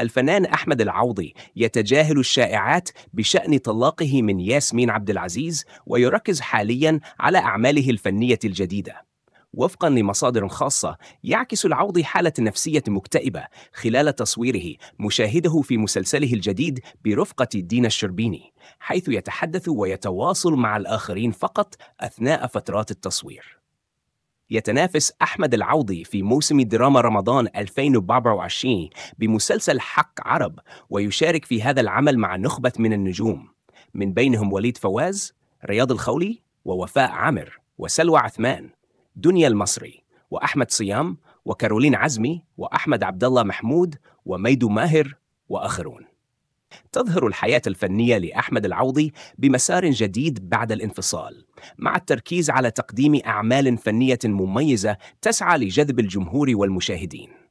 الفنان أحمد العوضي يتجاهل الشائعات بشأن طلاقه من ياسمين عبد العزيز ويركز حاليا على أعماله الفنية الجديدة وفقا لمصادر خاصة يعكس العوضي حالة نفسية مكتئبة خلال تصويره مشاهده في مسلسله الجديد برفقة دينا الشربيني حيث يتحدث ويتواصل مع الآخرين فقط أثناء فترات التصوير يتنافس أحمد العوضي في موسم دراما رمضان 2024 بمسلسل حق عرب ويشارك في هذا العمل مع نخبة من النجوم من بينهم وليد فواز، رياض الخولي، ووفاء عامر، وسلوى عثمان، دنيا المصري، وأحمد صيام، وكارولين عزمي، وأحمد عبد الله محمود، وميدو ماهر، وآخرون. تظهر الحياة الفنية لأحمد العوضي بمسار جديد بعد الانفصال، مع التركيز على تقديم اعمال فنيه مميزه تسعى لجذب الجمهور والمشاهدين